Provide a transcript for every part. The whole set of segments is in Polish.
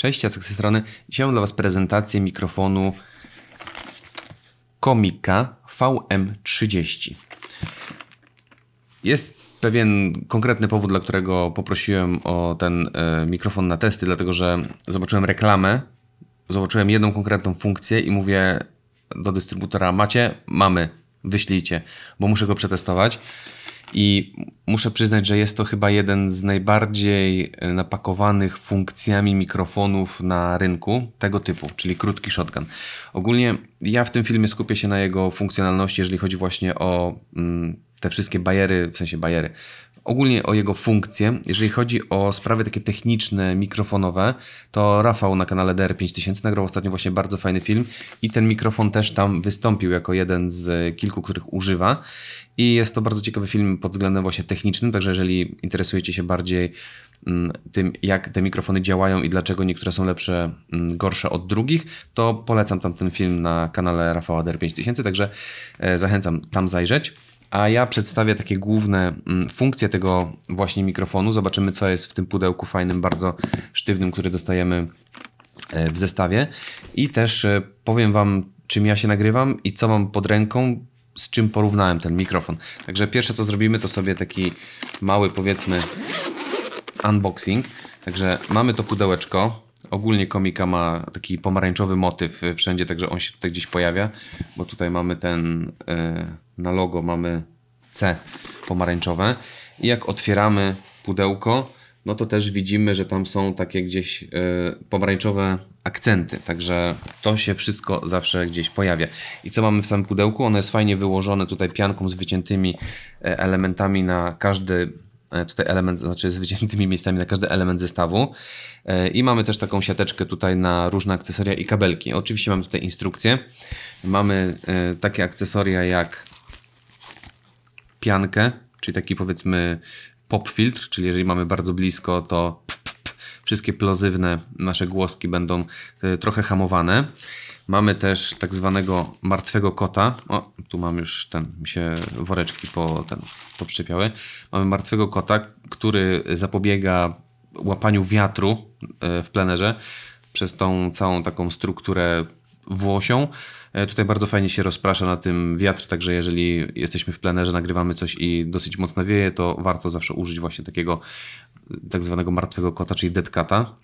Cześć, Jacek z tej strony. Dzisiaj mam dla Was prezentację mikrofonu Komika VM30. Jest pewien konkretny powód, dla którego poprosiłem o ten y, mikrofon na testy, dlatego że zobaczyłem reklamę, zobaczyłem jedną konkretną funkcję i mówię do dystrybutora: Macie, mamy, wyślijcie, bo muszę go przetestować. I muszę przyznać, że jest to chyba jeden z najbardziej e, napakowanych funkcjami mikrofonów na rynku tego typu, czyli krótki shotgun. Ogólnie ja w tym filmie skupię się na jego funkcjonalności, jeżeli chodzi właśnie o mm, te wszystkie bariery, w sensie bariery, ogólnie o jego funkcję. Jeżeli chodzi o sprawy takie techniczne, mikrofonowe, to Rafał na kanale DR5000 nagrał ostatnio właśnie bardzo fajny film i ten mikrofon też tam wystąpił jako jeden z kilku, których używa. I jest to bardzo ciekawy film pod względem właśnie technicznym, także jeżeli interesujecie się bardziej mm, tym, jak te mikrofony działają i dlaczego niektóre są lepsze, mm, gorsze od drugich, to polecam tam ten film na kanale Rafała DR5000, także e, zachęcam tam zajrzeć a ja przedstawię takie główne mm, funkcje tego właśnie mikrofonu. Zobaczymy, co jest w tym pudełku fajnym, bardzo sztywnym, który dostajemy e, w zestawie. I też e, powiem Wam, czym ja się nagrywam i co mam pod ręką, z czym porównałem ten mikrofon. Także pierwsze, co zrobimy, to sobie taki mały, powiedzmy, unboxing. Także mamy to pudełeczko. Ogólnie komika ma taki pomarańczowy motyw e, wszędzie, także on się tutaj gdzieś pojawia, bo tutaj mamy ten... Yy na logo mamy C pomarańczowe. I jak otwieramy pudełko, no to też widzimy, że tam są takie gdzieś e, pomarańczowe akcenty, także to się wszystko zawsze gdzieś pojawia. I co mamy w samym pudełku? Ono jest fajnie wyłożone tutaj pianką z wyciętymi e, elementami na każdy e, tutaj element, znaczy z wyciętymi miejscami na każdy element zestawu. I mamy też taką siateczkę tutaj na różne akcesoria i kabelki. Oczywiście mamy tutaj instrukcję. Mamy takie akcesoria jak piankę, czyli taki powiedzmy pop filtr, czyli jeżeli mamy bardzo blisko, to wszystkie plozywne nasze głoski będą e, trochę hamowane. Mamy też tak zwanego martwego kota. O, tu mam już ten, mi się woreczki po ten poprzepiały. Mamy martwego kota, który zapobiega łapaniu wiatru e, w plenerze przez tą całą taką strukturę włosią. E, tutaj bardzo fajnie się rozprasza na tym wiatr, także jeżeli jesteśmy w plenerze, nagrywamy coś i dosyć mocno wieje, to warto zawsze użyć właśnie takiego e, tak zwanego martwego kota, czyli dead cata.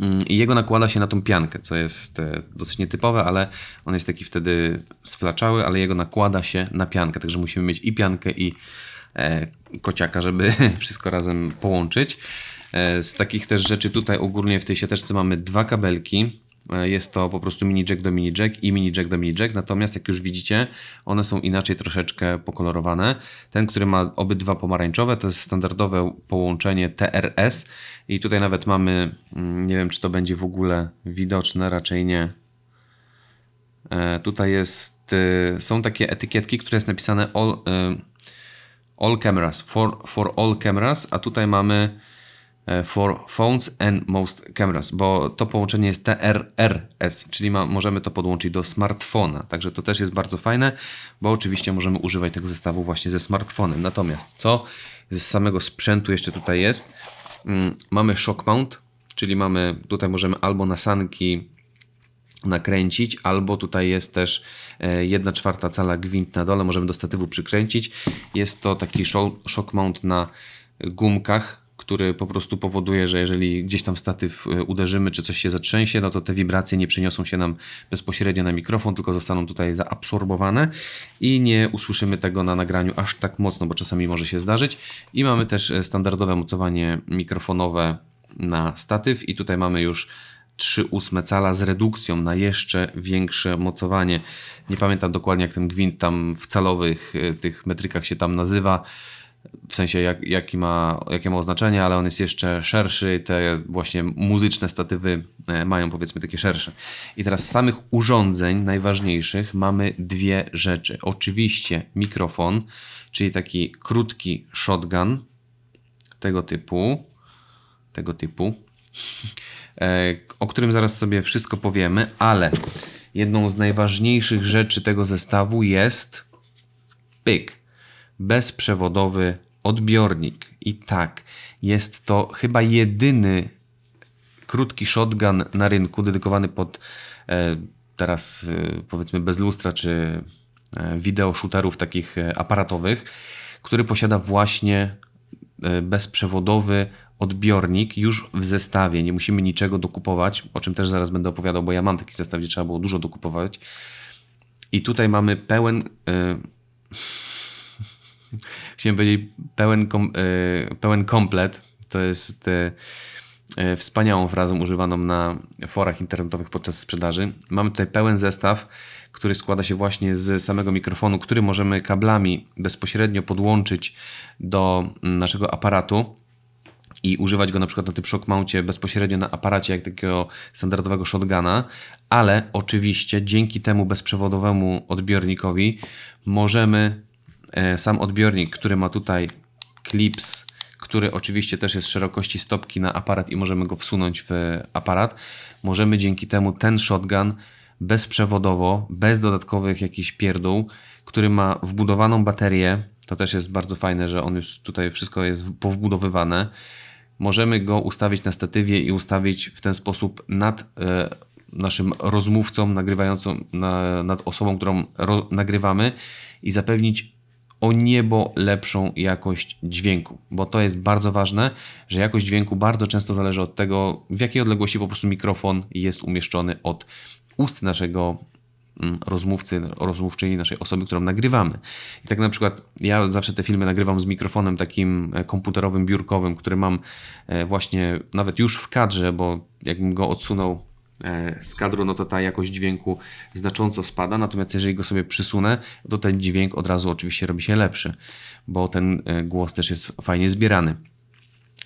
Mm, I jego nakłada się na tą piankę, co jest e, dosyć nietypowe, ale on jest taki wtedy sflaczały, ale jego nakłada się na piankę, także musimy mieć i piankę i kociaka, żeby wszystko razem połączyć. Z takich też rzeczy tutaj ogólnie w tej siateczce mamy dwa kabelki, E, jest to po prostu mini jack do mini jack i mini jack do mini jack, natomiast jak już widzicie, one są inaczej troszeczkę pokolorowane. Ten, który ma obydwa pomarańczowe, to jest standardowe połączenie TRS i tutaj nawet mamy, mm, nie wiem czy to będzie w ogóle widoczne, raczej nie. E, tutaj jest, y, są takie etykietki, które jest napisane all, y, all cameras, for, for all cameras, a tutaj mamy E, for phones and most cameras, bo to połączenie jest TRRS, czyli ma, możemy to podłączyć do smartfona. Także to też jest bardzo fajne, bo oczywiście możemy używać tego zestawu właśnie ze smartfonem. Natomiast co z samego sprzętu jeszcze tutaj jest? Mm, mamy shock mount, czyli mamy tutaj możemy albo na sanki nakręcić, albo tutaj jest też 1 e, czwarta cala gwint na dole, możemy do statywu przykręcić. Jest to taki shock mount na gumkach, który po prostu powoduje, że jeżeli gdzieś tam statyw e, uderzymy, czy coś się zatrzęsie, no to te wibracje nie przeniosą się nam bezpośrednio na mikrofon, tylko zostaną tutaj zaabsorbowane i nie usłyszymy tego na nagraniu aż tak mocno, bo czasami może się zdarzyć. I mamy też e, standardowe mocowanie mikrofonowe na statyw i tutaj mamy już 3,8 cala z redukcją na jeszcze większe mocowanie. Nie pamiętam dokładnie jak ten gwint tam w calowych e, tych metrykach się tam nazywa w sensie jak, jaki ma, jakie ma oznaczenie, ale on jest jeszcze szerszy te właśnie muzyczne statywy e, mają powiedzmy takie szersze. I teraz z samych urządzeń najważniejszych mamy dwie rzeczy. Oczywiście mikrofon, czyli taki krótki shotgun tego typu, tego typu, e, o którym zaraz sobie wszystko powiemy, ale jedną z najważniejszych rzeczy tego zestawu jest pyk bezprzewodowy odbiornik. I tak, jest to chyba jedyny krótki shotgun na rynku dedykowany pod e, teraz e, powiedzmy bez lustra czy e, wideo shooterów takich e, aparatowych, który posiada właśnie e, bezprzewodowy odbiornik już w zestawie. Nie musimy niczego dokupować, o czym też zaraz będę opowiadał, bo ja mam taki zestaw, gdzie trzeba było dużo dokupować. I tutaj mamy pełen e, chciałem powiedzieć, pełen, kom, e, pełen komplet. To jest e, e, wspaniałą frazą używaną na forach internetowych podczas sprzedaży. Mamy tutaj pełen zestaw, który składa się właśnie z samego mikrofonu, który możemy kablami bezpośrednio podłączyć do naszego aparatu i używać go na przykład na tym shock mountie bezpośrednio na aparacie jak takiego standardowego shotguna, ale oczywiście dzięki temu bezprzewodowemu odbiornikowi możemy E, sam odbiornik, który ma tutaj clips, który oczywiście też jest szerokości stopki na aparat i możemy go wsunąć w aparat, możemy dzięki temu ten shotgun bezprzewodowo, bez dodatkowych jakichś pierdół, który ma wbudowaną baterię, to też jest bardzo fajne, że on już tutaj wszystko jest powbudowywane. Możemy go ustawić na statywie i ustawić w ten sposób nad e, naszym rozmówcą, nagrywającą, na, nad osobą, którą nagrywamy i zapewnić o niebo lepszą jakość dźwięku, bo to jest bardzo ważne, że jakość dźwięku bardzo często zależy od tego, w jakiej odległości po prostu mikrofon jest umieszczony od ust naszego mm, rozmówcy, rozmówczyni, naszej osoby, którą nagrywamy. I tak na przykład ja zawsze te filmy nagrywam z mikrofonem takim e, komputerowym, biurkowym, który mam e, właśnie nawet już w kadrze, bo jakbym go odsunął E, z kadru, no to ta jakość dźwięku znacząco spada, natomiast jeżeli go sobie przysunę, to ten dźwięk od razu oczywiście robi się lepszy, bo ten e, głos też jest fajnie zbierany.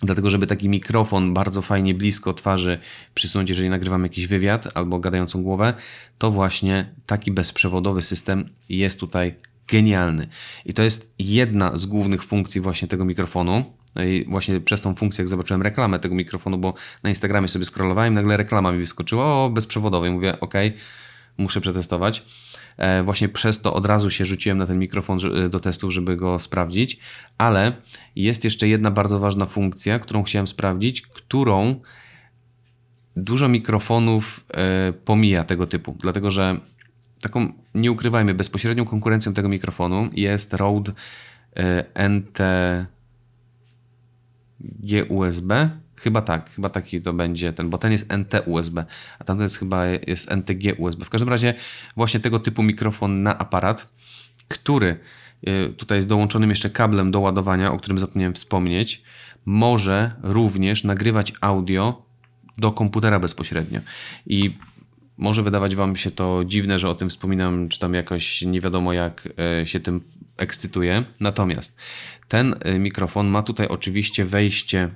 Dlatego, żeby taki mikrofon bardzo fajnie blisko twarzy przysunąć, jeżeli nagrywam jakiś wywiad albo gadającą głowę, to właśnie taki bezprzewodowy system jest tutaj genialny. I to jest jedna z głównych funkcji właśnie tego mikrofonu. No I właśnie przez tą funkcję, jak zobaczyłem reklamę tego mikrofonu, bo na Instagramie sobie scrollowałem, nagle reklama mi wyskoczyła o bezprzewodowej. Mówię, ok, muszę przetestować. E, właśnie przez to od razu się rzuciłem na ten mikrofon do testów, żeby go sprawdzić, ale jest jeszcze jedna bardzo ważna funkcja, którą chciałem sprawdzić, którą dużo mikrofonów e, pomija tego typu, dlatego że taką, nie ukrywajmy, bezpośrednią konkurencją tego mikrofonu jest Rode e, NT GUSB. Chyba tak, chyba taki to będzie ten, bo ten jest NT-USB, a tamten jest chyba jest NTG-USB. W każdym razie właśnie tego typu mikrofon na aparat, który y, tutaj z dołączonym jeszcze kablem do ładowania, o którym zapomniałem wspomnieć, może również nagrywać audio do komputera bezpośrednio. I może wydawać wam się to dziwne, że o tym wspominam, czy tam jakoś nie wiadomo jak e, się tym ekscytuję. Natomiast ten e, mikrofon ma tutaj oczywiście wejście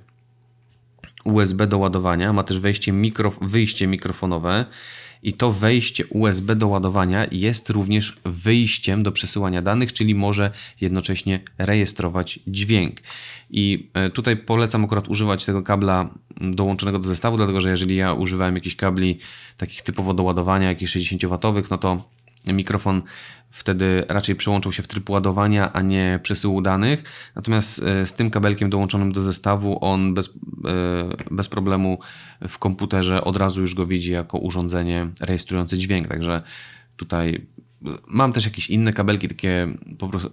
USB do ładowania, ma też wejście mikro, wyjście mikrofonowe i to wejście USB do ładowania jest również wyjściem do przesyłania danych, czyli może jednocześnie rejestrować dźwięk. I e, tutaj polecam akurat używać tego kabla mm, dołączonego do zestawu, dlatego że jeżeli ja używałem jakichś kabli takich typowo do ładowania, jakichś 60W, no to mikrofon wtedy raczej przełączył się w tryb ładowania, a nie przesyłu danych. Natomiast e, z tym kabelkiem dołączonym do zestawu on bez, e, bez problemu w komputerze od razu już go widzi jako urządzenie rejestrujące dźwięk, także tutaj Mam też jakieś inne kabelki, takie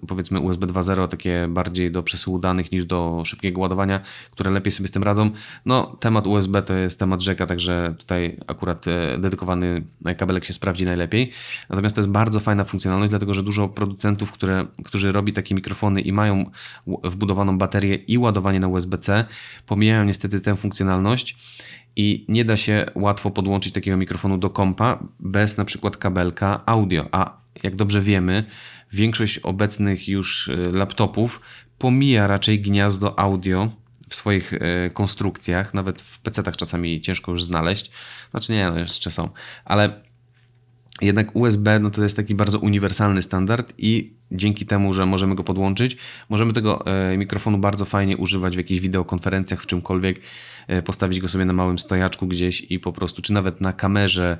powiedzmy USB 2.0, takie bardziej do przesyłu danych niż do szybkiego ładowania, które lepiej sobie z tym radzą. No, temat USB to jest temat rzeka, także tutaj akurat e, dedykowany kabelek się sprawdzi najlepiej. Natomiast to jest bardzo fajna funkcjonalność, dlatego że dużo producentów, które, którzy robi takie mikrofony i mają wbudowaną baterię i ładowanie na USB-C, pomijają niestety tę funkcjonalność i nie da się łatwo podłączyć takiego mikrofonu do kompa bez na przykład kabelka audio, a jak dobrze wiemy, większość obecnych już y, laptopów pomija raczej gniazdo audio w swoich y, konstrukcjach, nawet w PC-tach czasami ciężko już znaleźć. Znaczy nie, no jeszcze są, ale jednak USB no to jest taki bardzo uniwersalny standard i dzięki temu, że możemy go podłączyć, możemy tego e, mikrofonu bardzo fajnie używać w jakichś wideokonferencjach, w czymkolwiek, e, postawić go sobie na małym stojaczku gdzieś i po prostu, czy nawet na kamerze,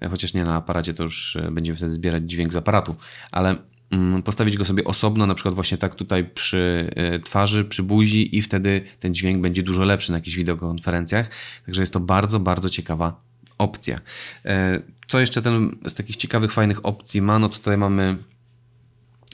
e, chociaż nie na aparacie, to już będziemy wtedy zbierać dźwięk z aparatu, ale mm, postawić go sobie osobno, na przykład właśnie tak tutaj przy twarzy, przy buzi i wtedy ten dźwięk będzie dużo lepszy na jakichś wideokonferencjach. Także jest to bardzo, bardzo ciekawa opcja. Co jeszcze ten z takich ciekawych, fajnych opcji ma? No tutaj mamy,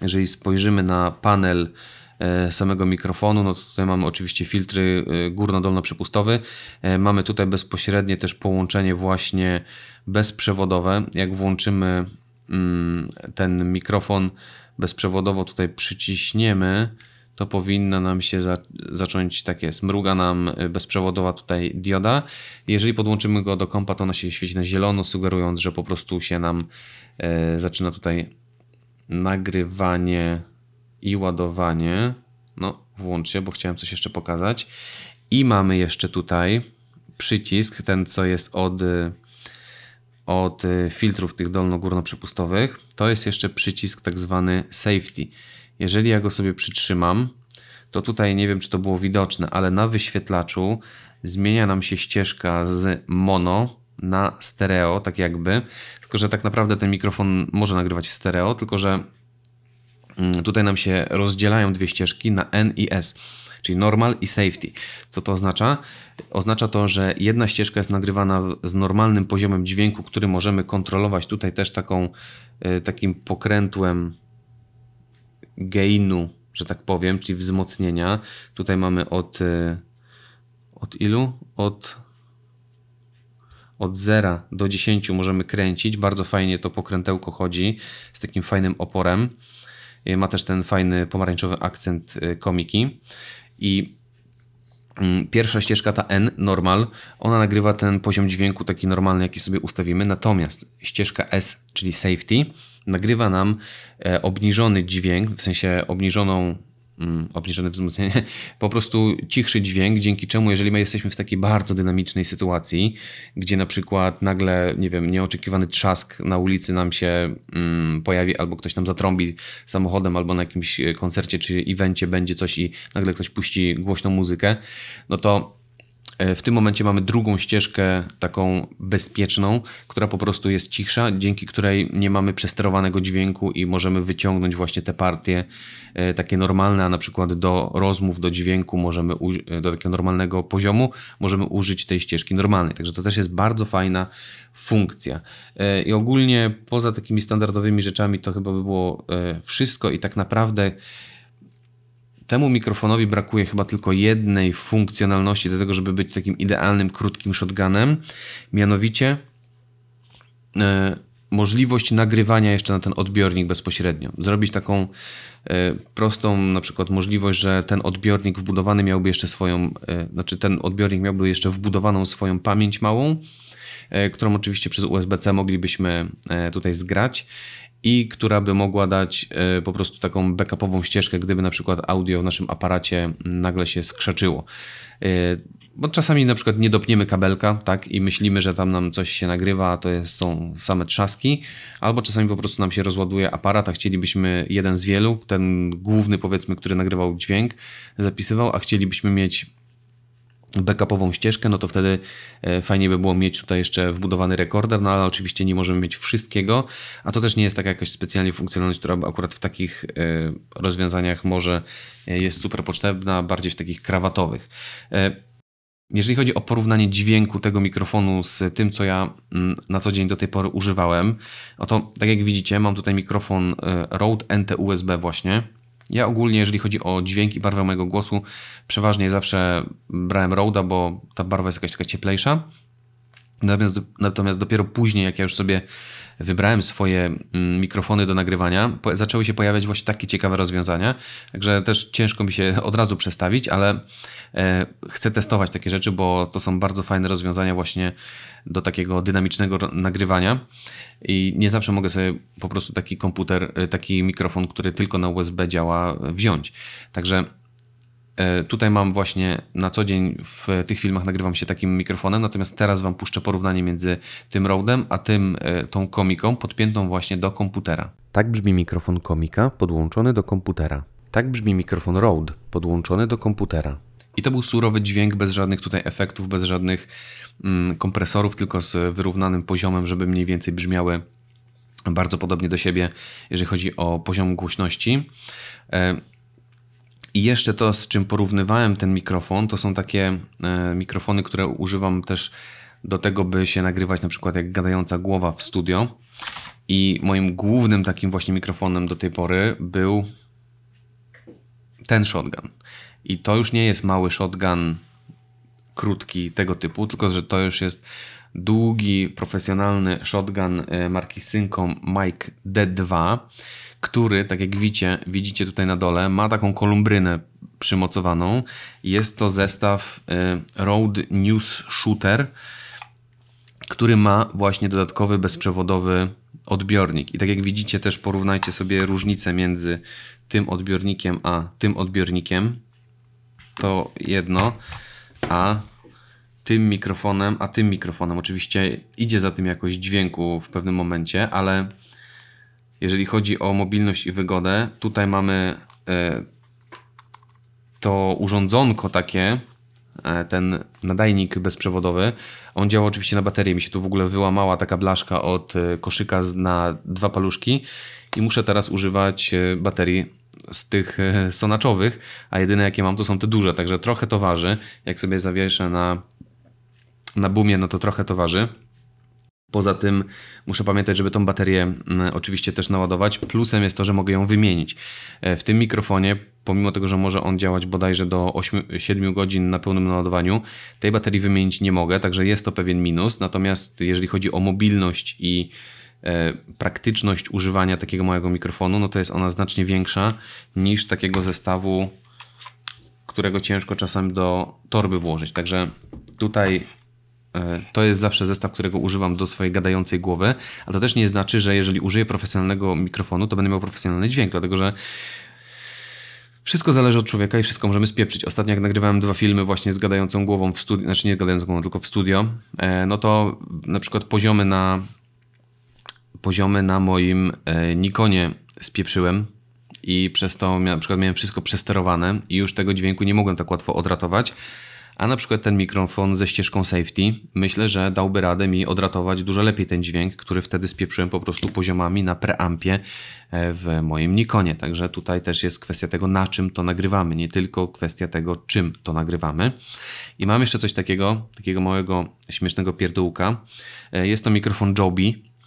jeżeli spojrzymy na panel e, samego mikrofonu, no tutaj mamy oczywiście filtry e, górno-dolno-przepustowy. E, mamy tutaj bezpośrednie też połączenie właśnie bezprzewodowe. Jak włączymy mm, ten mikrofon bezprzewodowo, tutaj przyciśniemy, to powinna nam się za, zacząć, tak jest, mruga nam y, bezprzewodowa tutaj dioda. Jeżeli podłączymy go do kompa, to ona się świeci na zielono, sugerując, że po prostu się nam e, zaczyna tutaj nagrywanie i ładowanie. No, włącz się, bo chciałem coś jeszcze pokazać. I mamy jeszcze tutaj przycisk, ten co jest od, y, od filtrów tych dolno-górno-przepustowych. To jest jeszcze przycisk tak zwany safety. Jeżeli ja go sobie przytrzymam, to tutaj nie wiem, czy to było widoczne, ale na wyświetlaczu zmienia nam się ścieżka z mono na stereo, tak jakby. Tylko, że tak naprawdę ten mikrofon może nagrywać w stereo, tylko że mm, tutaj nam się rozdzielają dwie ścieżki na N i S, czyli normal i safety. Co to oznacza? Oznacza to, że jedna ścieżka jest nagrywana z normalnym poziomem dźwięku, który możemy kontrolować tutaj też taką, y, takim pokrętłem gainu, że tak powiem, czyli wzmocnienia. Tutaj mamy od, y, od ilu? Od, od 0 do 10 możemy kręcić. Bardzo fajnie to pokrętełko chodzi z takim fajnym oporem. Y, ma też ten fajny pomarańczowy akcent y, komiki. I mm, pierwsza ścieżka, ta N, normal, ona nagrywa ten poziom dźwięku taki normalny, jaki sobie ustawimy. Natomiast ścieżka S, czyli safety, nagrywa nam e, obniżony dźwięk, w sensie obniżoną mm, obniżone wzmocnienie, po prostu cichszy dźwięk, dzięki czemu, jeżeli my jesteśmy w takiej bardzo dynamicznej sytuacji, gdzie na przykład nagle, nie wiem, nieoczekiwany trzask na ulicy nam się mm, pojawi, albo ktoś nam zatrąbi samochodem, albo na jakimś e, koncercie czy evencie będzie coś i nagle ktoś puści głośną muzykę, no to E, w tym momencie mamy drugą ścieżkę, taką bezpieczną, która po prostu jest cichsza, dzięki której nie mamy przesterowanego dźwięku i możemy wyciągnąć właśnie te partie e, takie normalne, a na przykład do rozmów, do dźwięku możemy e, do takiego normalnego poziomu możemy użyć tej ścieżki normalnej. Także to też jest bardzo fajna funkcja. I ogólnie poza takimi standardowymi rzeczami to chyba by było wszystko i tak naprawdę Temu mikrofonowi brakuje chyba tylko jednej funkcjonalności do tego, żeby być takim idealnym, krótkim shotgunem, mianowicie e, możliwość nagrywania jeszcze na ten odbiornik bezpośrednio. Zrobić taką e, prostą na przykład możliwość, że ten odbiornik wbudowany miałby jeszcze swoją, e, znaczy ten odbiornik miałby jeszcze wbudowaną swoją pamięć małą, E, którą oczywiście przez USB-C moglibyśmy e, tutaj zgrać i która by mogła dać e, po prostu taką backupową ścieżkę, gdyby na przykład audio w naszym aparacie nagle się skrzeczyło. Bo czasami na przykład nie dopniemy kabelka, tak, i myślimy, że tam nam coś się nagrywa, a to jest, są same trzaski, albo czasami po prostu nam się rozładuje aparat, a chcielibyśmy jeden z wielu, ten główny powiedzmy, który nagrywał dźwięk, zapisywał, a chcielibyśmy mieć backupową ścieżkę, no to wtedy e, fajnie by było mieć tutaj jeszcze wbudowany rekorder, no ale oczywiście nie możemy mieć wszystkiego, a to też nie jest taka jakaś specjalnie funkcjonalność, która akurat w takich e, rozwiązaniach może e, jest super potrzebna, bardziej w takich krawatowych. Jeżeli chodzi o porównanie dźwięku tego mikrofonu z tym, co ja mm, na co dzień do tej pory używałem, no to tak jak widzicie, mam tutaj mikrofon Rode NT-USB właśnie, ja ogólnie, jeżeli chodzi o dźwięk i barwę mojego głosu, przeważnie zawsze brałem Roda, bo ta barwa jest jakaś taka cieplejsza. Natomiast, natomiast dopiero później, jak ja już sobie wybrałem swoje mm, mikrofony do nagrywania, zaczęły się pojawiać właśnie takie ciekawe rozwiązania. Także też ciężko mi się od razu przestawić, ale e, chcę testować takie rzeczy, bo to są bardzo fajne rozwiązania właśnie do takiego dynamicznego nagrywania. I nie zawsze mogę sobie po prostu taki komputer, e, taki mikrofon, który tylko na USB działa, e, wziąć. Także E, tutaj mam właśnie na co dzień w tych filmach nagrywam się takim mikrofonem, natomiast teraz Wam puszczę porównanie między tym Rodem a tym, e, tą komiką podpiętą właśnie do komputera. Tak brzmi mikrofon komika podłączony do komputera. Tak brzmi mikrofon Rode podłączony do komputera. I to był surowy dźwięk, bez żadnych tutaj efektów, bez żadnych mm, kompresorów, tylko z wyrównanym poziomem, żeby mniej więcej brzmiały bardzo podobnie do siebie, jeżeli chodzi o poziom głośności. E, i jeszcze to, z czym porównywałem ten mikrofon, to są takie e, mikrofony, które używam też do tego, by się nagrywać na przykład jak gadająca głowa w studio. I moim głównym takim właśnie mikrofonem do tej pory był ten shotgun. I to już nie jest mały shotgun krótki tego typu, tylko że to już jest długi, profesjonalny shotgun e, marki Syncom Mike D2 który, tak jak widzicie, widzicie tutaj na dole, ma taką kolumbrynę przymocowaną. Jest to zestaw y, Rode News Shooter, który ma właśnie dodatkowy bezprzewodowy odbiornik. I tak jak widzicie, też porównajcie sobie różnicę między tym odbiornikiem a tym odbiornikiem. To jedno, a tym mikrofonem, a tym mikrofonem. Oczywiście idzie za tym jakoś dźwięku w pewnym momencie, ale jeżeli chodzi o mobilność i wygodę, tutaj mamy e, to urządzonko takie, e, ten nadajnik bezprzewodowy. On działa oczywiście na baterii. Mi się tu w ogóle wyłamała taka blaszka od e, koszyka na dwa paluszki i muszę teraz używać baterii z tych sonaczowych, a jedyne jakie mam to są te duże, także trochę to waży. Jak sobie zawieszę na, na bumie, no to trochę to waży. Poza tym muszę pamiętać, żeby tą baterię mm, oczywiście też naładować. Plusem jest to, że mogę ją wymienić. E, w tym mikrofonie, pomimo tego, że może on działać bodajże do 8, 7 godzin na pełnym naładowaniu, tej baterii wymienić nie mogę, także jest to pewien minus. Natomiast jeżeli chodzi o mobilność i e, praktyczność używania takiego małego mikrofonu, no to jest ona znacznie większa niż takiego zestawu, którego ciężko czasem do torby włożyć. Także tutaj E, to jest zawsze zestaw, którego używam do swojej gadającej głowy, ale to też nie znaczy, że jeżeli użyję profesjonalnego mikrofonu, to będę miał profesjonalny dźwięk, dlatego że wszystko zależy od człowieka i wszystko możemy spieprzyć. Ostatnio jak nagrywałem dwa filmy właśnie z gadającą głową w studio, znaczy nie gadającą głową, tylko w studio, e, no to na przykład poziomy na poziomy na moim e, Nikonie spieprzyłem i przez to na przykład miałem wszystko przesterowane i już tego dźwięku nie mogłem tak łatwo odratować. A na przykład ten mikrofon ze ścieżką safety, myślę, że dałby radę mi odratować dużo lepiej ten dźwięk, który wtedy spieprzyłem po prostu poziomami na preampie e, w moim Nikonie. Także tutaj też jest kwestia tego, na czym to nagrywamy, nie tylko kwestia tego, czym to nagrywamy. I mam jeszcze coś takiego, takiego małego, śmiesznego pierdółka. E, jest to mikrofon Joby,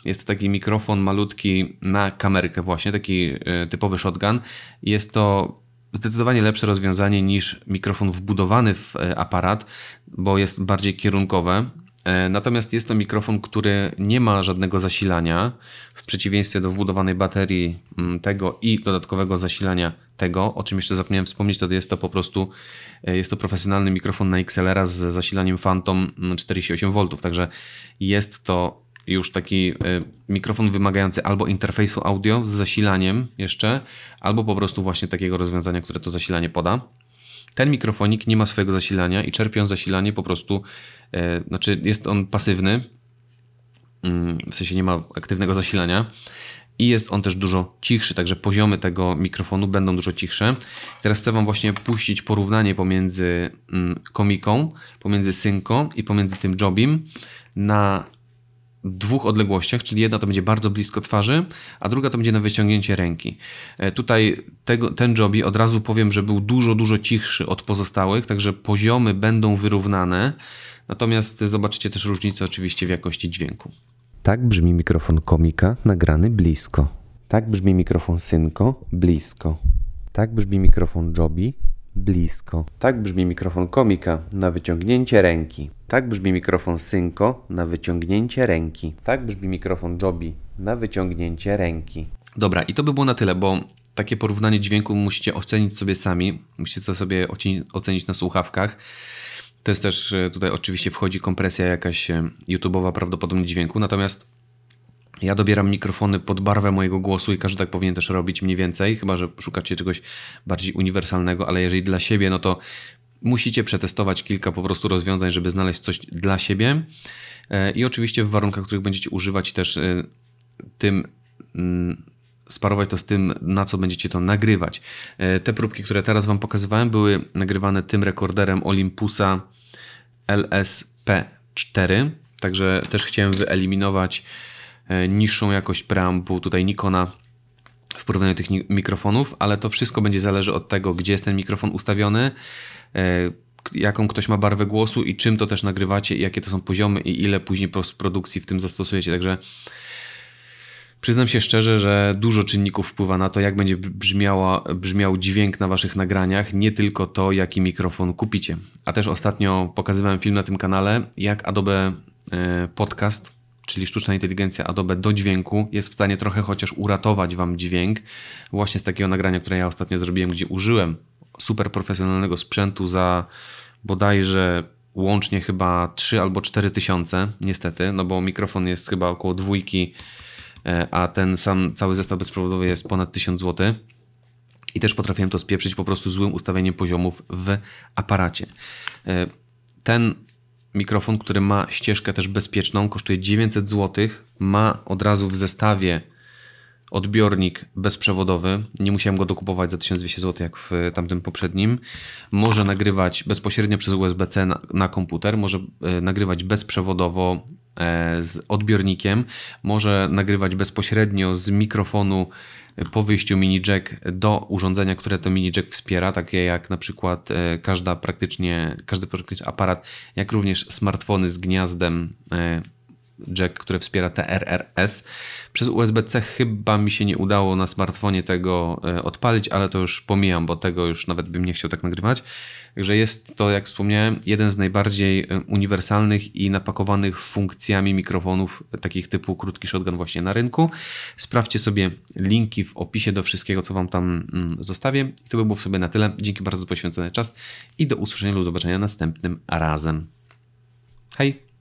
jest to taki mikrofon malutki na kamerkę właśnie, taki e, typowy shotgun. Jest to zdecydowanie lepsze rozwiązanie niż mikrofon wbudowany w e, aparat, bo jest bardziej kierunkowe. E, natomiast jest to mikrofon, który nie ma żadnego zasilania, w przeciwieństwie do wbudowanej baterii mm, tego i dodatkowego zasilania tego, o czym jeszcze zapomniałem wspomnieć, to jest to po prostu e, jest to profesjonalny mikrofon na XLR z zasilaniem Phantom 48V, mm, także jest to już taki e, mikrofon wymagający albo interfejsu audio z zasilaniem jeszcze, albo po prostu właśnie takiego rozwiązania, które to zasilanie poda. Ten mikrofonik nie ma swojego zasilania i czerpią zasilanie po prostu, e, znaczy jest on pasywny, mm, w sensie nie ma aktywnego zasilania i jest on też dużo cichszy, także poziomy tego mikrofonu będą dużo cichsze. Teraz chcę Wam właśnie puścić porównanie pomiędzy mm, komiką, pomiędzy synką i pomiędzy tym jobim na dwóch odległościach, czyli jedna to będzie bardzo blisko twarzy, a druga to będzie na wyciągnięcie ręki. E, tutaj tego, ten jobi od razu powiem, że był dużo, dużo cichszy od pozostałych, także poziomy będą wyrównane, natomiast zobaczycie też różnicę oczywiście w jakości dźwięku. Tak brzmi mikrofon komika nagrany blisko. Tak brzmi mikrofon synko blisko. Tak brzmi mikrofon jobi blisko. Tak brzmi mikrofon komika na wyciągnięcie ręki. Tak brzmi mikrofon synko na wyciągnięcie ręki. Tak brzmi mikrofon Joby na wyciągnięcie ręki. Dobra, i to by było na tyle, bo takie porównanie dźwięku musicie ocenić sobie sami. Musicie to sobie ocenić na słuchawkach. To jest też e, tutaj oczywiście wchodzi kompresja jakaś e, YouTube'owa prawdopodobnie dźwięku, natomiast ja dobieram mikrofony pod barwę mojego głosu i każdy tak powinien też robić mniej więcej, chyba że szukacie czegoś bardziej uniwersalnego, ale jeżeli dla siebie, no to musicie przetestować kilka po prostu rozwiązań, żeby znaleźć coś dla siebie. E, I oczywiście w warunkach, w których będziecie używać też e, tym mm, sparować to z tym, na co będziecie to nagrywać. E, te próbki, które teraz Wam pokazywałem, były nagrywane tym rekorderem Olympusa LSP4, także też chciałem wyeliminować E, niższą jakość preampu tutaj Nikona w porównaniu do tych mikrofonów, ale to wszystko będzie zależy od tego, gdzie jest ten mikrofon ustawiony, e, jaką ktoś ma barwę głosu i czym to też nagrywacie, jakie to są poziomy i ile później produkcji w tym zastosujecie. Także przyznam się szczerze, że dużo czynników wpływa na to, jak będzie brzmiała, brzmiał dźwięk na waszych nagraniach, nie tylko to, jaki mikrofon kupicie. A też ostatnio pokazywałem film na tym kanale, jak Adobe e, Podcast czyli sztuczna inteligencja Adobe do dźwięku, jest w stanie trochę chociaż uratować Wam dźwięk właśnie z takiego nagrania, które ja ostatnio zrobiłem, gdzie użyłem super profesjonalnego sprzętu za bodajże łącznie chyba 3 albo 4 tysiące, niestety, no bo mikrofon jest chyba około dwójki, e, a ten sam cały zestaw bezprzewodowy jest ponad 1000 zł. I też potrafiłem to spieprzyć po prostu złym ustawieniem poziomów w aparacie. E, ten mikrofon, który ma ścieżkę też bezpieczną, kosztuje 900 zł, ma od razu w zestawie odbiornik bezprzewodowy. Nie musiałem go dokupować za 1200 zł jak w tamtym poprzednim. Może nagrywać bezpośrednio przez USB-C na, na komputer, może e, nagrywać bezprzewodowo e, z odbiornikiem, może nagrywać bezpośrednio z mikrofonu po wyjściu mini jack do urządzenia, które to mini jack wspiera, takie jak na przykład e, każda praktycznie, każdy praktycznie aparat, jak również smartfony z gniazdem e, jack, który wspiera TRRS. Przez USB-C chyba mi się nie udało na smartfonie tego e, odpalić, ale to już pomijam, bo tego już nawet bym nie chciał tak nagrywać. Także jest to, jak wspomniałem, jeden z najbardziej e, uniwersalnych i napakowanych funkcjami mikrofonów e, takich typu krótki shotgun właśnie na rynku. Sprawdźcie sobie linki w opisie do wszystkiego, co Wam tam mm, zostawię. I to by było w sobie na tyle. Dzięki bardzo za poświęcony czas i do usłyszenia lub zobaczenia następnym razem. Hej!